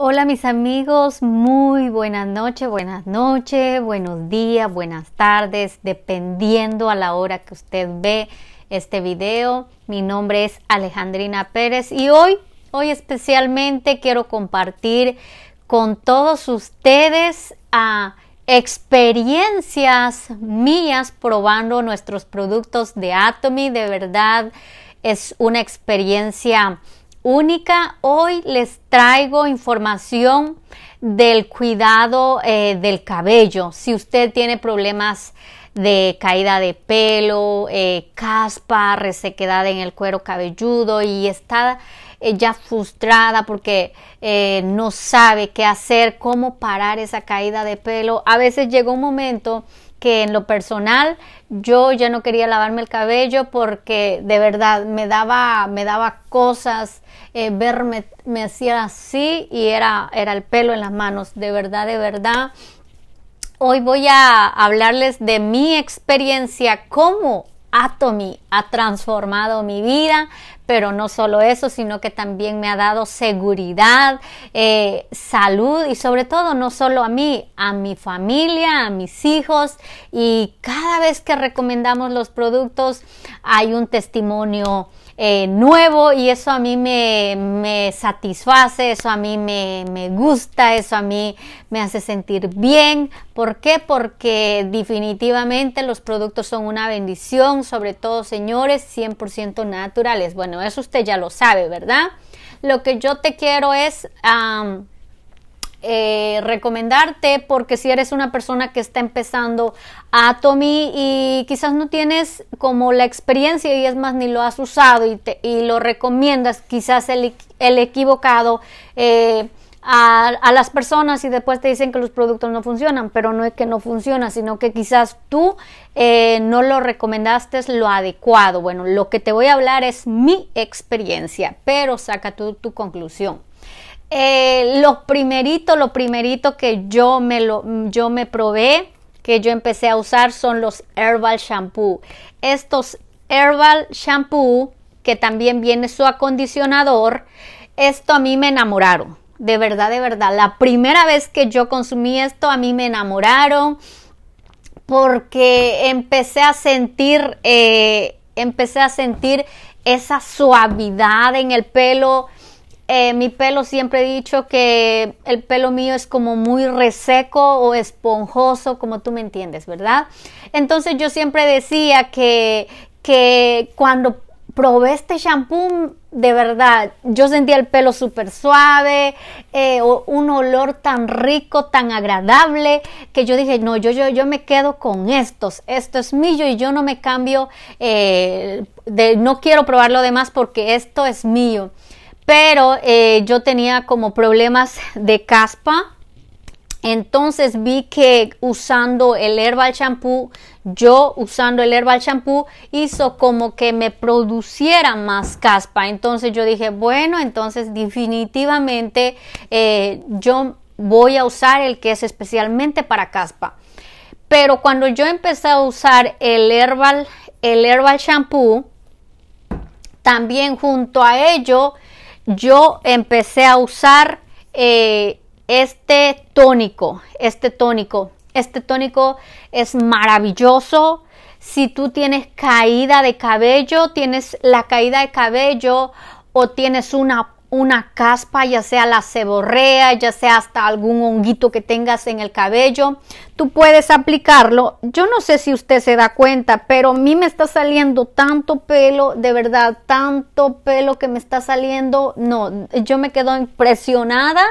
Hola mis amigos, muy buenas noches, buenas noches, buenos días, buenas tardes, dependiendo a la hora que usted ve este video. Mi nombre es Alejandrina Pérez y hoy, hoy especialmente quiero compartir con todos ustedes ah, experiencias mías probando nuestros productos de Atomy. De verdad es una experiencia única. Hoy les traigo información del cuidado eh, del cabello. Si usted tiene problemas de caída de pelo, eh, caspa, resequedad en el cuero cabelludo y está eh, ya frustrada porque no sabe qué hacer, cómo parar esa caída de pelo. A veces llega un momento que en lo personal yo ya no quería lavarme el cabello porque de verdad me daba, me daba cosas, eh, verme me hacía así y era, era el pelo en las manos, de verdad, de verdad. Hoy voy a hablarles de mi experiencia, cómo Atomy ha transformado mi vida, pero no solo eso, sino que también me ha dado seguridad, eh, salud y sobre todo no solo a mí, a mi familia, a mis hijos y cada vez que recomendamos los productos hay un testimonio. Eh, nuevo y eso a mí me, satisface, eso a mí me, me, gusta, eso a mí me hace sentir bien. ¿Por qué? Porque definitivamente los productos son una bendición, sobre todo señores 100% naturales. Bueno, eso usted ya lo sabe, ¿verdad? Lo que yo te quiero es eh, recomendarte porque si eres una persona que está empezando a Tommy y quizás no tienes como la experiencia y es más ni lo has usado y, te, y lo recomiendas, quizás el, equivocado. Eh, a, las personas y después te dicen que los productos no funcionan, pero no es que no funciona, sino que quizás tú eh, no lo recomendaste lo adecuado. Bueno, lo que te voy a hablar es mi experiencia, pero saca tu conclusión. Eh, lo primerito, lo primerito que yo me, lo, yo me probé, que yo empecé a usar son los Herbal Shampoo. Estos Herbal Shampoo, que también viene su acondicionador, esto a mí me enamoraron de verdad, de verdad, la primera vez que yo consumí esto, a mí me enamoraron porque empecé a sentir, eh, empecé a sentir esa suavidad en el pelo. Eh, mi pelo siempre he dicho que el pelo mío es como muy reseco o esponjoso, como tú me entiendes, ¿verdad? Entonces yo siempre decía que, que cuando probé este shampoo, de verdad, yo sentía el pelo súper suave, eh, un olor tan rico, tan agradable, que yo dije, no, yo, yo, yo me quedo con estos, esto es mío y yo no me cambio, eh, no quiero probar lo demás porque esto es mío. Pero eh, yo tenía como problemas de caspa, entonces vi que usando el herbal shampoo yo usando el herbal shampoo hizo como que me produciera más caspa. Entonces yo dije, bueno, entonces definitivamente eh, yo voy a usar el que es especialmente para caspa. Pero cuando yo empecé a usar el herbal, el herbal shampoo, también junto a ello, yo empecé a usar eh, este tónico, este tónico este tónico es maravilloso. Si tú tienes caída de cabello, tienes la caída de cabello o tienes una, una caspa, ya sea la ceborrea, ya sea hasta algún honguito que tengas en el cabello, tú puedes aplicarlo. Yo no sé si usted se da cuenta, pero a mí me está saliendo tanto pelo, de verdad, tanto pelo que me está saliendo. No, yo me quedo impresionada.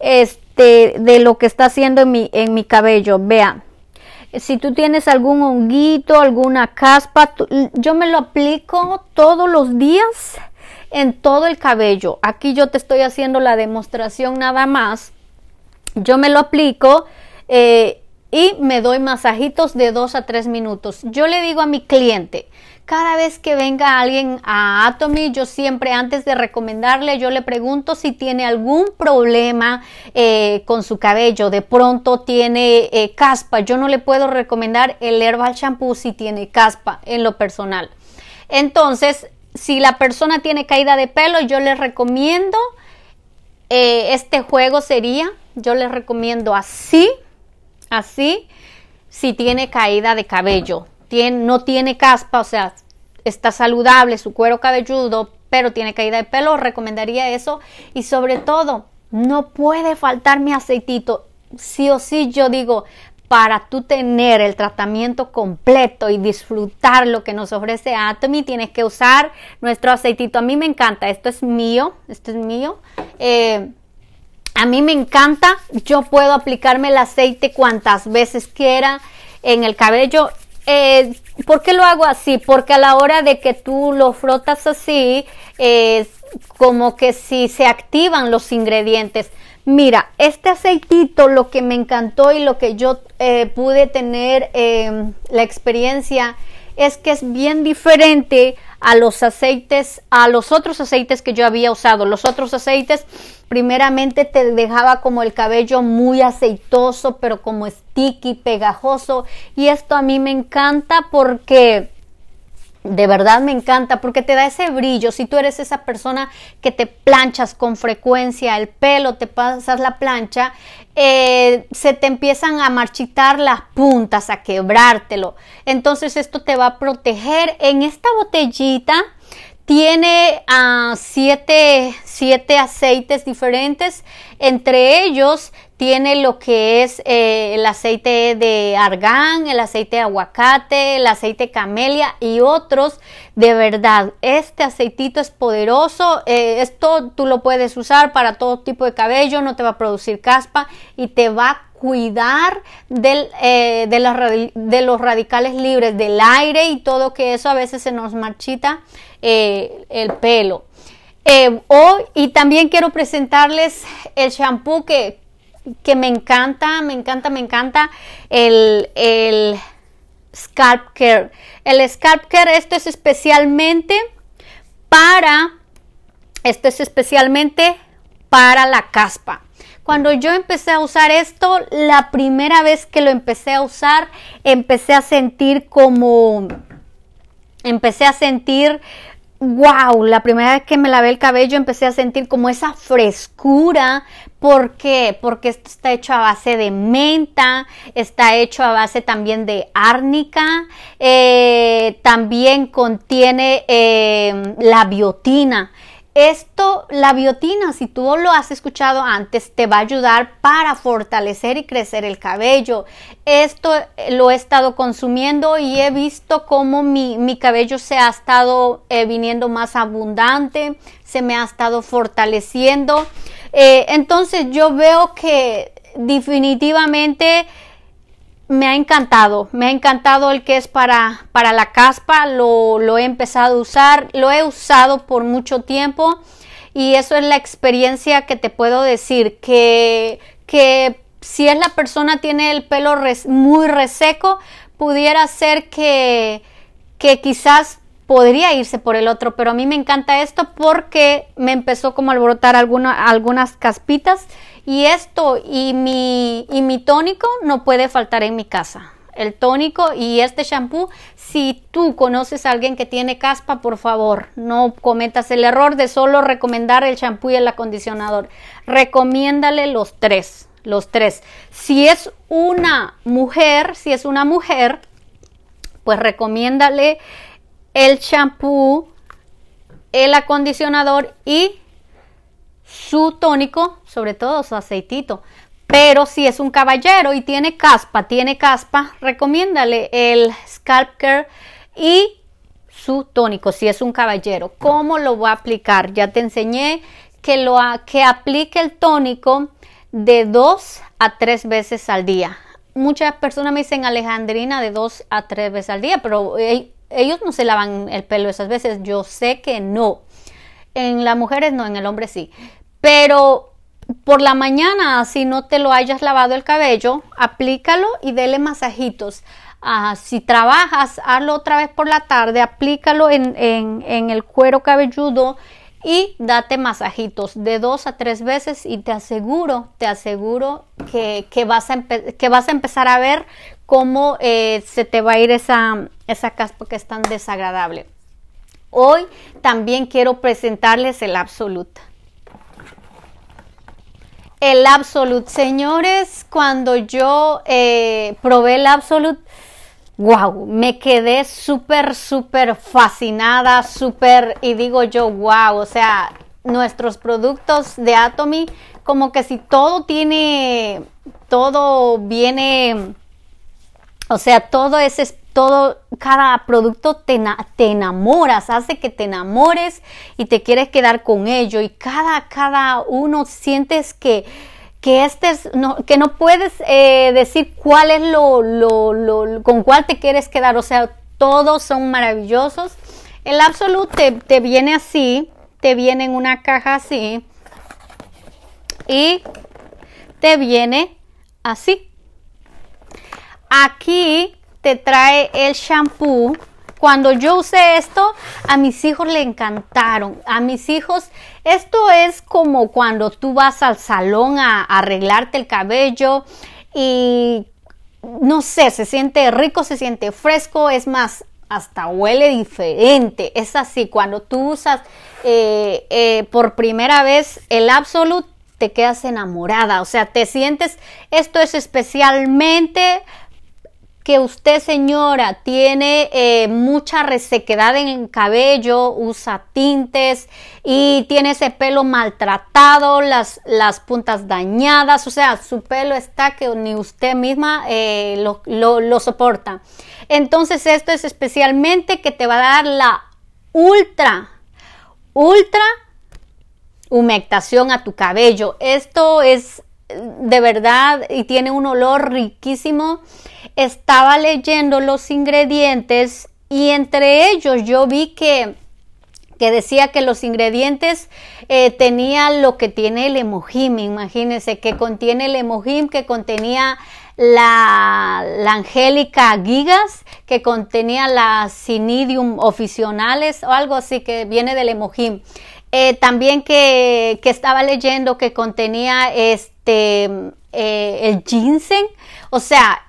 Este, de, lo que está haciendo en mi, en mi cabello. Vea, si tú tienes algún honguito, alguna caspa, yo me lo aplico todos los días en todo el cabello. Aquí yo te estoy haciendo la demostración nada más. Yo me lo aplico eh, y me doy masajitos de 2 a 3 minutos. Yo le digo a mi cliente, cada vez que venga alguien a Atomy, yo siempre antes de recomendarle, yo le pregunto si tiene algún problema eh, con su cabello. De pronto tiene eh, caspa. Yo no le puedo recomendar el herbal shampoo si tiene caspa en lo personal. Entonces, si la persona tiene caída de pelo, yo les recomiendo, eh, este juego sería, yo les recomiendo así, así, si tiene caída de cabello no tiene caspa, o sea, está saludable, su cuero cabelludo, pero tiene caída de pelo, recomendaría eso. Y sobre todo, no puede faltar mi aceitito. Sí o sí, yo digo, para tú tener el tratamiento completo y disfrutar lo que nos ofrece Atomy, tienes que usar nuestro aceitito. A mí me encanta, esto es mío, esto es mío. Eh, a mí me encanta, yo puedo aplicarme el aceite cuantas veces quiera en el cabello eh, ¿Por qué lo hago así? Porque a la hora de que tú lo frotas así, como que si se activan los ingredientes. Mira, este aceitito lo que me encantó y lo que yo eh, pude tener eh, la experiencia es que es bien diferente a los aceites, a los otros aceites que yo había usado. Los otros aceites, primeramente te dejaba como el cabello muy aceitoso, pero como sticky, pegajoso. Y esto a mí me encanta porque de verdad me encanta porque te da ese brillo. Si tú eres esa persona que te planchas con frecuencia el pelo, te pasas la plancha, eh, se te empiezan a marchitar las puntas, a quebrártelo. Entonces esto te va a proteger. En esta botellita tiene ah, siete aceites diferentes. Entre ellos tiene lo que es eh, el aceite de argán, el aceite de aguacate, el aceite de camelia y otros. De verdad, este aceitito es poderoso. Eh, esto tú lo puedes usar para todo tipo de cabello, no te va a producir caspa y te va a cuidar eh, de, los radicales libres, del aire y todo que eso a veces se nos marchita el pelo. y también quiero presentarles el shampoo que que me encanta, me encanta, me encanta el, el Scalp Care. El Scalp Care, esto es especialmente para, esto es especialmente para la caspa. Cuando yo empecé a usar esto, la primera vez que lo empecé a usar, empecé a sentir como, empecé a sentir, wow, la primera vez que me lavé el cabello, empecé a sentir como esa frescura, ¿Por qué? Porque esto está hecho a base de menta, está hecho a base también de árnica, eh, también contiene eh, la biotina. Esto, la biotina, si tú lo has escuchado antes, te va a ayudar para fortalecer y crecer el cabello. Esto eh, lo he estado consumiendo y he visto cómo mi, cabello se ha estado eh, viniendo más abundante, se me ha estado fortaleciendo. Eh, entonces yo veo que definitivamente me ha encantado, me ha encantado el que es para, para la caspa, lo, he empezado a usar, lo he usado por mucho tiempo y eso es la experiencia que te puedo decir, que, que si es la persona tiene el pelo muy reseco, pudiera ser que, que quizás podría irse por el otro, pero a mí me encanta esto porque me empezó como a alborotar alguna, algunas caspitas y esto y mi, y mi tónico no puede faltar en mi casa. El tónico y este champú si tú conoces a alguien que tiene caspa, por favor, no cometas el error de solo recomendar el champú y el acondicionador. Recomiéndale los tres, los tres. Si es una mujer, si es una mujer, pues recomiéndale el champú el acondicionador y su tónico, sobre todo su aceitito. Pero si es un caballero y tiene caspa, tiene caspa, recomiéndale el Scalp Care y su tónico, si es un caballero. ¿Cómo lo va a aplicar? Ya te enseñé que, lo, que aplique el tónico de dos a tres veces al día. Muchas personas me dicen Alejandrina de dos a tres veces al día, pero eh, ellos no se lavan el pelo esas veces. Yo sé que no. En las mujeres no, en el hombre sí. Pero por la mañana, si no te lo hayas lavado el cabello, aplícalo y dele masajitos. Ah, si trabajas, hazlo otra vez por la tarde, aplícalo en, el cuero cabelludo y date masajitos de dos a tres veces y te aseguro, te aseguro que, vas, a empezar a ver cómo eh, se te va a ir esa, esa caspa que es tan desagradable. Hoy también quiero presentarles el absoluto el Absolute. Señores, cuando yo eh, probé el Absolute, wow, me quedé súper, súper fascinada, súper, y digo yo, wow, o sea, nuestros productos de Atomy, como que si todo tiene, todo viene, o sea, todo es todo, cada producto te, enamoras, hace que te enamores y te quieres quedar con ello. Y cada, cada uno sientes que, que, este no, que no puedes eh, decir cuál es lo, con cuál te quieres quedar. O sea, todos son maravillosos. El Absolute te viene así, te viene en una caja así y te viene así. Aquí te trae el shampoo. Cuando yo usé esto, a mis hijos le encantaron. A mis hijos, esto es como cuando tú vas al salón a, arreglarte el cabello y no sé, se siente rico, se siente fresco, es más, hasta huele diferente. Es así, cuando tú usas eh, eh, por primera vez el Absolute, te quedas enamorada, o sea, te sientes, esto es especialmente que usted señora tiene eh, mucha resequedad en el cabello, usa tintes y tiene ese pelo maltratado, las, las puntas dañadas, o sea, su pelo está que ni usted misma eh, lo, lo soporta. Entonces esto es especialmente que te va a dar la ultra, ultra humectación a tu cabello. Esto es de verdad y tiene un olor riquísimo. Estaba leyendo los ingredientes y entre ellos yo vi que, que decía que los ingredientes eh, tenían lo que tiene el emojim, imagínense, que contiene el emojim, que contenía la, Angélica Gigas, que contenía la sinidium oficionales o algo así que viene del emojim. Eh, también que, estaba leyendo que contenía este eh, el ginseng. O sea,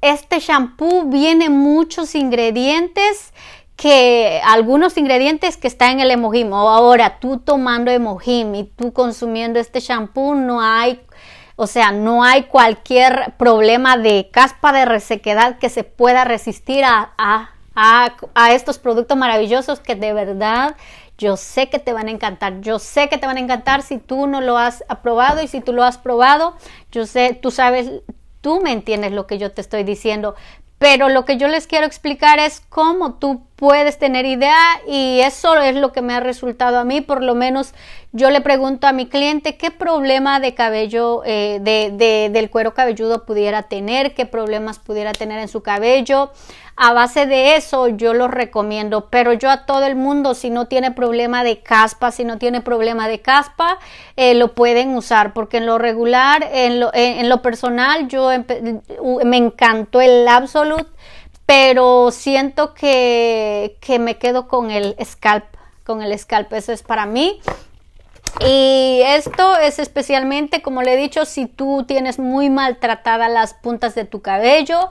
este shampoo viene muchos ingredientes que algunos ingredientes que están en el emojim. Ahora, tú tomando emojim y tú consumiendo este shampoo, no hay, o sea, no hay cualquier problema de caspa de resequedad que se pueda resistir a, a, a, a estos productos maravillosos que de verdad yo sé que te van a encantar, yo sé que te van a encantar si tú no lo has aprobado y si tú lo has probado, yo sé, tú sabes, tú me entiendes lo que yo te estoy diciendo, pero lo que yo les quiero explicar es cómo tú puedes tener idea y eso es lo que me ha resultado a mí, por lo menos yo le pregunto a mi cliente qué problema de cabello, eh, de, del cuero cabelludo pudiera tener, qué problemas pudiera tener en su cabello a base de eso yo los recomiendo, pero yo a todo el mundo, si no tiene problema de caspa, si no tiene problema de caspa, eh, lo pueden usar, porque en lo regular, en lo, personal, yo me encantó el Absolute, pero siento que, que me quedo con el scalp, con el scalp, eso es para mí. Y esto es especialmente, como le he dicho, si tú tienes muy maltratadas las puntas de tu cabello,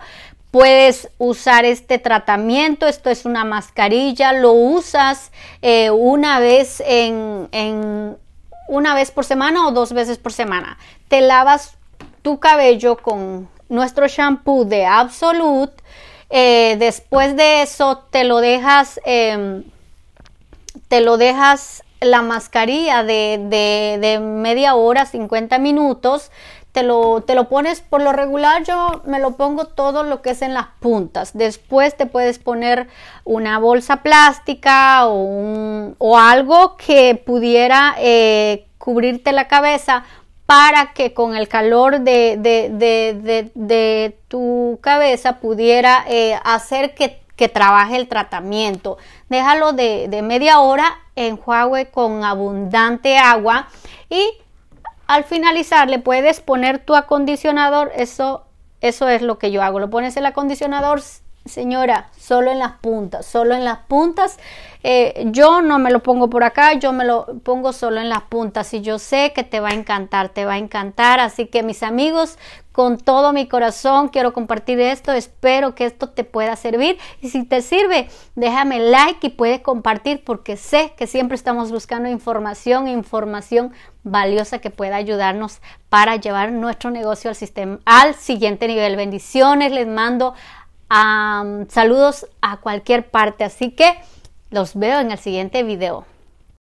puedes usar este tratamiento, esto es una mascarilla, lo usas eh, una vez en, una vez por semana o dos veces por semana. Te lavas tu cabello con nuestro shampoo de Absolute. Eh, después de eso te lo dejas, em, te lo dejas la mascarilla de, de media hora, 50 minutos te lo, pones por lo regular yo me lo pongo todo lo que es en las puntas después te puedes poner una bolsa plástica o, algo que pudiera eh, cubrirte la cabeza para que con el calor de, de, tu cabeza pudiera eh, hacer que, que, trabaje el tratamiento. Déjalo de, media hora, enjuague con abundante agua y al finalizar le puedes poner tu acondicionador, eso, eso es lo que yo hago. Lo pones el acondicionador, señora, solo en las puntas, solo en las puntas. Eh, yo no me lo pongo por acá, yo me lo pongo solo en las puntas y yo sé que te va a encantar, te va a encantar. Así que mis amigos, con todo mi corazón quiero compartir esto, espero que esto te pueda servir y si te sirve, déjame like y puedes compartir porque sé que siempre estamos buscando información, información valiosa que pueda ayudarnos para llevar nuestro negocio al sistema al siguiente nivel. Bendiciones, les mando saludos a cualquier parte, así que los veo en el siguiente video.